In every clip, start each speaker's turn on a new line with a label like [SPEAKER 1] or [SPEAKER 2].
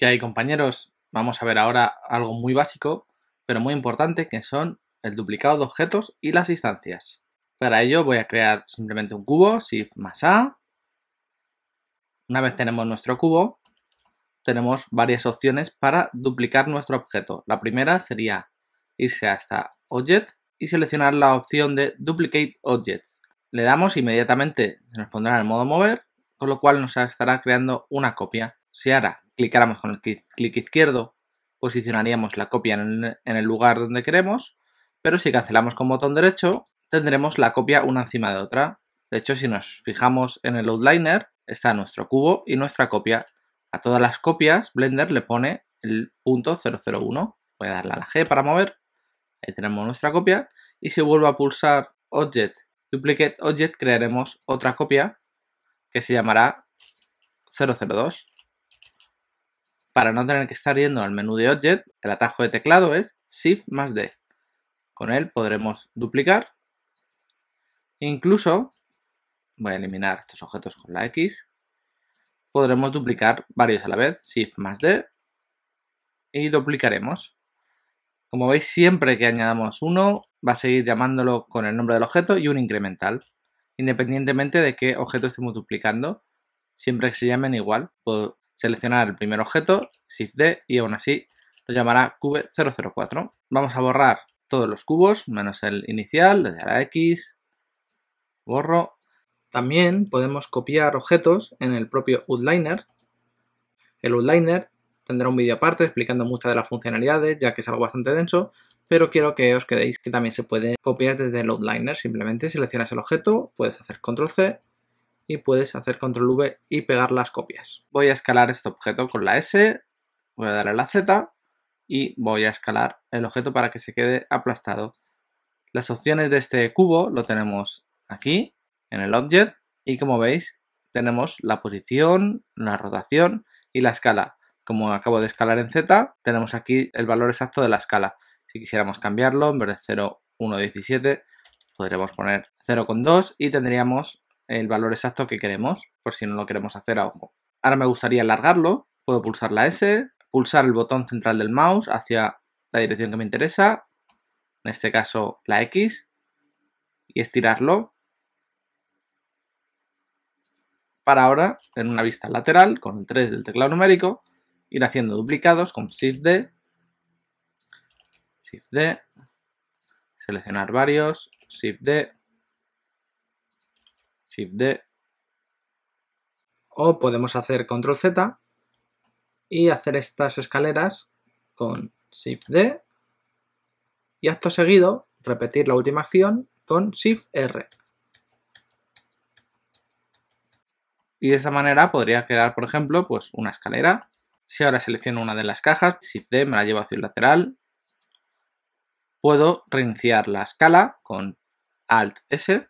[SPEAKER 1] que hay compañeros, vamos a ver ahora algo muy básico, pero muy importante, que son el duplicado de objetos y las instancias. Para ello voy a crear simplemente un cubo, shift más A. Una vez tenemos nuestro cubo, tenemos varias opciones para duplicar nuestro objeto. La primera sería irse hasta Object y seleccionar la opción de Duplicate Objects. Le damos inmediatamente, nos pondrá en el modo mover, con lo cual nos estará creando una copia. Si hará clicáramos con el clic izquierdo, posicionaríamos la copia en el lugar donde queremos, pero si cancelamos con botón derecho, tendremos la copia una encima de otra. De hecho, si nos fijamos en el outliner, está nuestro cubo y nuestra copia. A todas las copias, Blender le pone el punto 001. Voy a darle a la G para mover. Ahí tenemos nuestra copia. Y si vuelvo a pulsar Object, Duplicate Object, crearemos otra copia que se llamará 002. Para no tener que estar yendo al menú de Object, el atajo de teclado es Shift más D. Con él podremos duplicar. Incluso, voy a eliminar estos objetos con la X, podremos duplicar varios a la vez, Shift más D, y duplicaremos. Como veis, siempre que añadamos uno, va a seguir llamándolo con el nombre del objeto y un incremental, independientemente de qué objeto estemos duplicando, siempre que se llamen igual, seleccionar el primer objeto, Shift D, y aún así lo llamará cube 004. Vamos a borrar todos los cubos, menos el inicial, le dará X, borro. También podemos copiar objetos en el propio Outliner. El Outliner tendrá un vídeo aparte explicando muchas de las funcionalidades, ya que es algo bastante denso, pero quiero que os quedéis que también se puede copiar desde el Outliner. Simplemente seleccionas el objeto, puedes hacer Control C y puedes hacer control V y pegar las copias. Voy a escalar este objeto con la S, voy a darle la Z y voy a escalar el objeto para que se quede aplastado. Las opciones de este cubo lo tenemos aquí en el Object y como veis tenemos la posición, la rotación y la escala. Como acabo de escalar en Z, tenemos aquí el valor exacto de la escala. Si quisiéramos cambiarlo, en vez de 0, 1, 17, poner 0,2 y tendríamos el valor exacto que queremos, por si no lo queremos hacer a ojo. Ahora me gustaría alargarlo, puedo pulsar la S, pulsar el botón central del mouse hacia la dirección que me interesa, en este caso la X, y estirarlo para ahora, en una vista lateral, con el 3 del teclado numérico, ir haciendo duplicados con Shift-D, Shift-D, seleccionar varios, Shift-D, Shift D. O podemos hacer Control Z y hacer estas escaleras con Shift D. Y acto seguido, repetir la última acción con Shift R. Y de esa manera podría crear, por ejemplo, pues una escalera. Si ahora selecciono una de las cajas, Shift D me la lleva hacia el lateral. Puedo reiniciar la escala con Alt S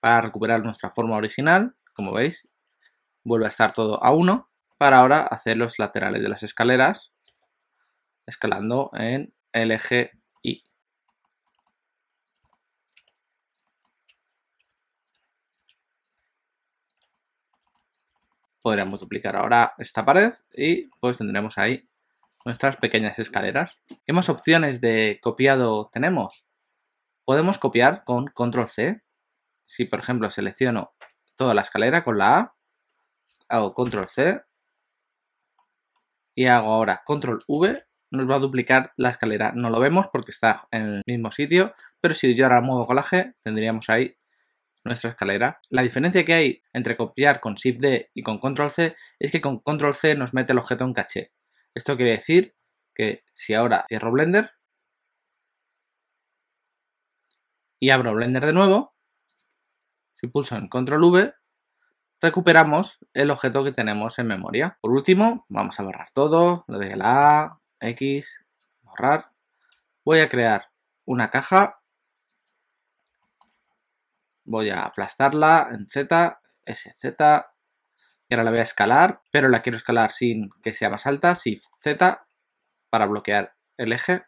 [SPEAKER 1] para recuperar nuestra forma original, como veis, vuelve a estar todo a 1, para ahora hacer los laterales de las escaleras, escalando en el eje Y. Podríamos duplicar ahora esta pared y pues tendremos ahí nuestras pequeñas escaleras. ¿Qué más opciones de copiado tenemos? Podemos copiar con control C si por ejemplo selecciono toda la escalera con la A, hago control C y hago ahora control V, nos va a duplicar la escalera. No lo vemos porque está en el mismo sitio, pero si yo ahora muevo G tendríamos ahí nuestra escalera. La diferencia que hay entre copiar con Shift D y con Control C es que con Control C nos mete el objeto en caché. Esto quiere decir que si ahora cierro Blender y abro Blender de nuevo, si pulso en control V, recuperamos el objeto que tenemos en memoria. Por último, vamos a borrar todo, lo de la A, X, borrar. Voy a crear una caja, voy a aplastarla en Z, SZ, y ahora la voy a escalar, pero la quiero escalar sin que sea más alta, si Z, para bloquear el eje.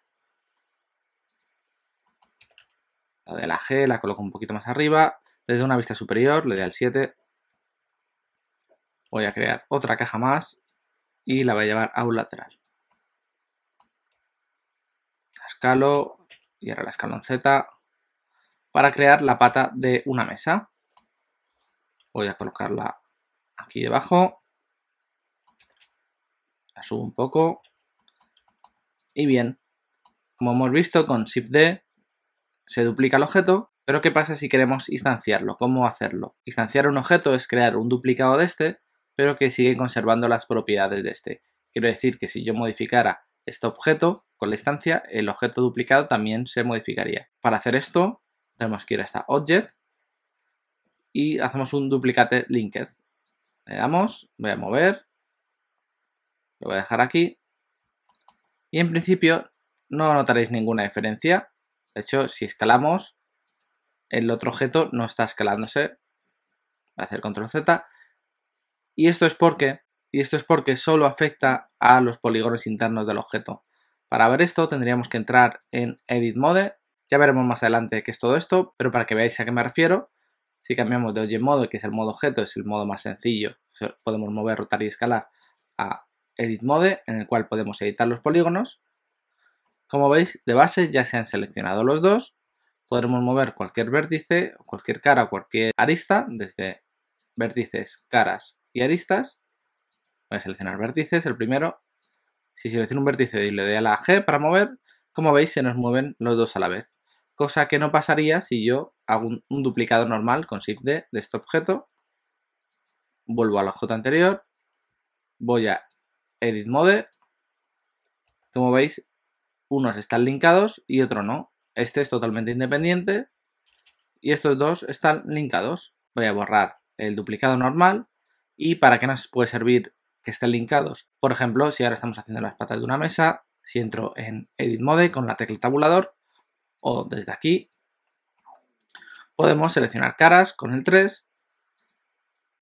[SPEAKER 1] La de la G la coloco un poquito más arriba, desde una vista superior le doy al 7. Voy a crear otra caja más y la voy a llevar a un lateral. La escalo y ahora la escalo para crear la pata de una mesa. Voy a colocarla aquí debajo. La subo un poco. Y bien, como hemos visto con Shift D se duplica el objeto pero ¿qué pasa si queremos instanciarlo? ¿Cómo hacerlo? Instanciar un objeto es crear un duplicado de este, pero que sigue conservando las propiedades de este. Quiero decir que si yo modificara este objeto con la instancia, el objeto duplicado también se modificaría. Para hacer esto, tenemos que ir esta Object y hacemos un duplicate linked. Le damos, voy a mover, lo voy a dejar aquí y en principio no notaréis ninguna diferencia. De hecho, si escalamos, el otro objeto no está escalándose. Voy a hacer control Z. Y esto es porque, y esto es porque solo afecta a los polígonos internos del objeto. Para ver esto tendríamos que entrar en Edit Mode. Ya veremos más adelante qué es todo esto, pero para que veáis a qué me refiero, si cambiamos de Object Mode, que es el modo objeto, es el modo más sencillo, podemos mover, rotar y escalar a Edit Mode, en el cual podemos editar los polígonos. Como veis, de base ya se han seleccionado los dos podremos mover cualquier vértice, cualquier cara, cualquier arista desde vértices, caras y aristas. Voy a seleccionar vértices, el primero. Si selecciono un vértice y le doy a la G para mover, como veis se nos mueven los dos a la vez. Cosa que no pasaría si yo hago un, duplicado normal con Shift D de este objeto. Vuelvo a la J anterior. Voy a Edit Mode. Como veis, unos están linkados y otro no. Este es totalmente independiente y estos dos están linkados. Voy a borrar el duplicado normal y para qué nos puede servir que estén linkados. Por ejemplo, si ahora estamos haciendo las patas de una mesa, si entro en Edit Mode con la tecla tabulador o desde aquí, podemos seleccionar caras con el 3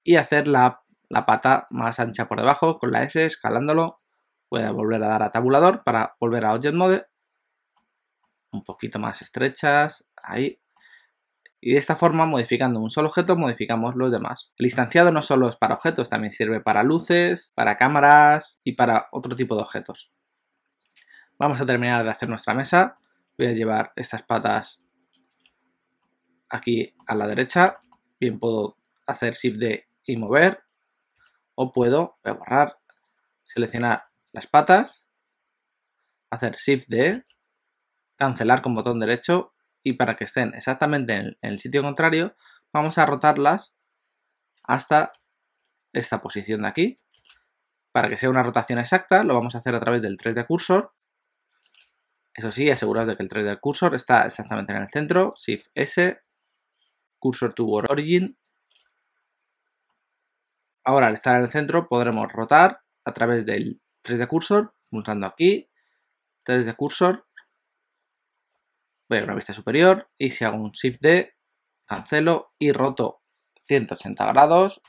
[SPEAKER 1] y hacer la, pata más ancha por debajo con la S, escalándolo. Voy a volver a dar a tabulador para volver a Object Mode un poquito más estrechas, ahí. Y de esta forma, modificando un solo objeto, modificamos los demás. El instanciado no solo es para objetos, también sirve para luces, para cámaras y para otro tipo de objetos. Vamos a terminar de hacer nuestra mesa. Voy a llevar estas patas aquí a la derecha. Bien, puedo hacer Shift D y mover. O puedo, voy a borrar, seleccionar las patas, hacer Shift D cancelar con botón derecho y para que estén exactamente en el sitio contrario, vamos a rotarlas hasta esta posición de aquí. Para que sea una rotación exacta, lo vamos a hacer a través del 3D cursor. Eso sí, asegúrate de que el 3D cursor está exactamente en el centro. Shift S, cursor to origin. Ahora, al estar en el centro, podremos rotar a través del 3D cursor, pulsando aquí, 3D cursor, voy a una vista superior y si hago un Shift D, cancelo y roto 180 grados,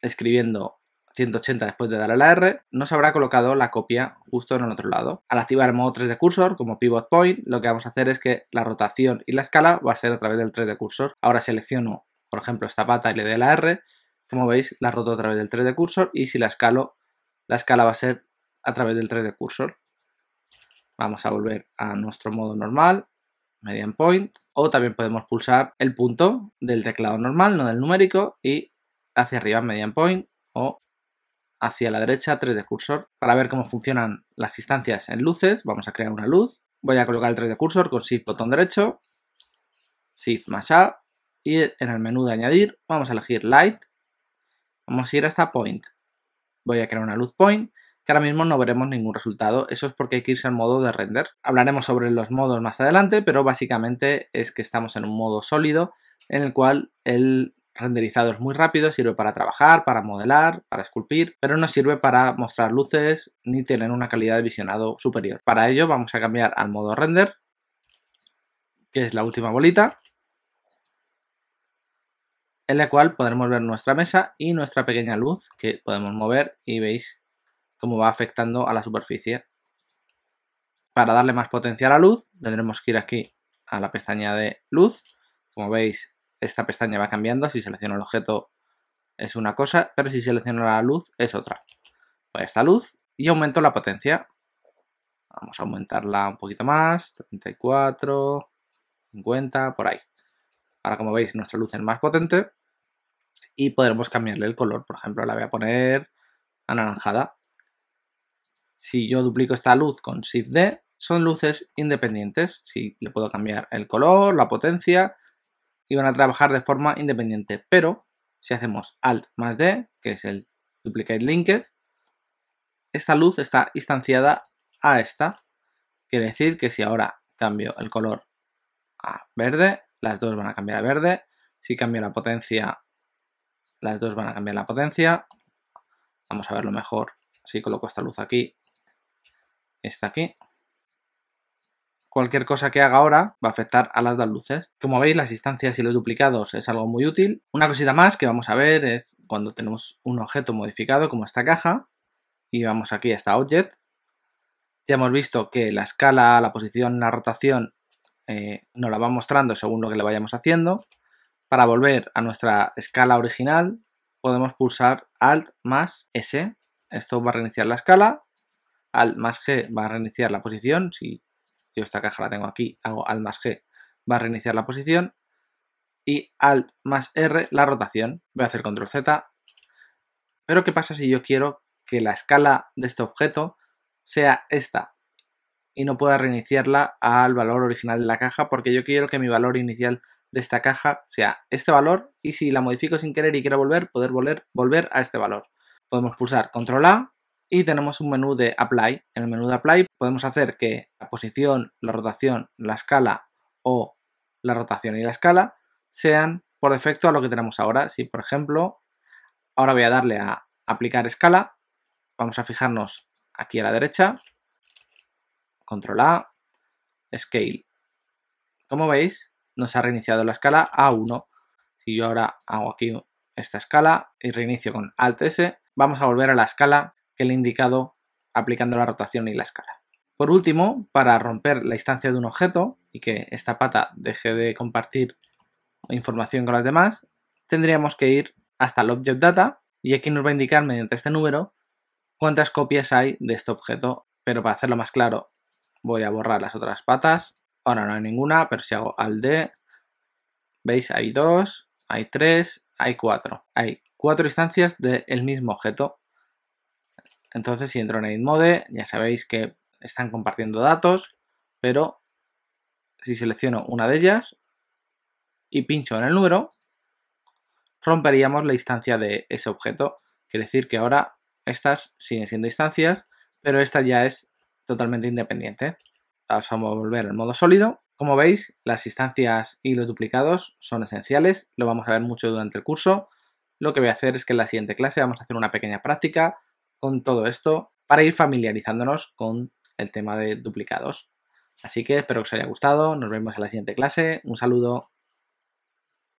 [SPEAKER 1] escribiendo 180 después de darle a la R, nos habrá colocado la copia justo en el otro lado. Al activar el modo 3 d cursor como pivot point, lo que vamos a hacer es que la rotación y la escala va a ser a través del 3 d cursor. Ahora selecciono, por ejemplo, esta pata y le doy la R. Como veis, la roto a través del 3 d cursor y si la escalo, la escala va a ser a través del 3 d cursor. Vamos a volver a nuestro modo normal, median point, o también podemos pulsar el punto del teclado normal, no del numérico, y hacia arriba median point o hacia la derecha 3D cursor. Para ver cómo funcionan las instancias en luces, vamos a crear una luz. Voy a colocar el 3D cursor con shift botón derecho, shift más A, y en el menú de añadir vamos a elegir light, vamos a ir hasta point. Voy a crear una luz point que ahora mismo no veremos ningún resultado. Eso es porque hay que irse al modo de render. Hablaremos sobre los modos más adelante, pero básicamente es que estamos en un modo sólido en el cual el renderizado es muy rápido, sirve para trabajar, para modelar, para esculpir, pero no sirve para mostrar luces ni tener una calidad de visionado superior. Para ello vamos a cambiar al modo render, que es la última bolita, en la cual podremos ver nuestra mesa y nuestra pequeña luz que podemos mover y veis cómo va afectando a la superficie. Para darle más potencia a la luz, tendremos que ir aquí a la pestaña de luz. Como veis, esta pestaña va cambiando. Si selecciono el objeto es una cosa, pero si selecciono la luz es otra. Pues esta luz y aumento la potencia. Vamos a aumentarla un poquito más, 34, 50, por ahí. Ahora como veis nuestra luz es más potente y podremos cambiarle el color. Por ejemplo, la voy a poner anaranjada. Si yo duplico esta luz con Shift D, son luces independientes. Si le puedo cambiar el color, la potencia, y van a trabajar de forma independiente. Pero si hacemos Alt más D, que es el Duplicate Linked, esta luz está instanciada a esta. Quiere decir que si ahora cambio el color a verde, las dos van a cambiar a verde. Si cambio la potencia, las dos van a cambiar la potencia. Vamos a verlo mejor. si coloco esta luz aquí está aquí. Cualquier cosa que haga ahora va a afectar a las dos luces. Como veis, las instancias y los duplicados es algo muy útil. Una cosita más que vamos a ver es cuando tenemos un objeto modificado como esta caja y vamos aquí a esta object. Ya hemos visto que la escala, la posición, la rotación eh, nos la va mostrando según lo que le vayamos haciendo. Para volver a nuestra escala original podemos pulsar Alt más S. Esto va a reiniciar la escala Alt más G va a reiniciar la posición. Si yo esta caja la tengo aquí, hago Alt más G, va a reiniciar la posición. Y alt más R la rotación. Voy a hacer control Z. Pero ¿qué pasa si yo quiero que la escala de este objeto sea esta? Y no pueda reiniciarla al valor original de la caja porque yo quiero que mi valor inicial de esta caja sea este valor y si la modifico sin querer y quiero volver, poder volver, volver a este valor. Podemos pulsar control A y tenemos un menú de Apply. En el menú de Apply podemos hacer que la posición, la rotación, la escala o la rotación y la escala sean por defecto a lo que tenemos ahora. Si, por ejemplo, ahora voy a darle a aplicar escala, vamos a fijarnos aquí a la derecha, control A, scale. Como veis, nos ha reiniciado la escala a 1. Si yo ahora hago aquí esta escala y reinicio con Alt S, vamos a volver a la escala que he indicado aplicando la rotación y la escala. Por último, para romper la instancia de un objeto y que esta pata deje de compartir información con las demás, tendríamos que ir hasta el Object Data y aquí nos va a indicar mediante este número cuántas copias hay de este objeto. Pero para hacerlo más claro, voy a borrar las otras patas. Ahora no hay ninguna, pero si hago al D, veis, hay dos, hay tres, hay cuatro. Hay cuatro instancias del mismo objeto. Entonces, si entro en Edit Mode, ya sabéis que están compartiendo datos, pero si selecciono una de ellas y pincho en el número, romperíamos la instancia de ese objeto. Quiere decir que ahora estas siguen siendo instancias, pero esta ya es totalmente independiente. Vamos a volver al modo sólido. Como veis, las instancias y los duplicados son esenciales, lo vamos a ver mucho durante el curso. Lo que voy a hacer es que en la siguiente clase vamos a hacer una pequeña práctica con todo esto para ir familiarizándonos con el tema de duplicados. Así que espero que os haya gustado, nos vemos en la siguiente clase, un saludo.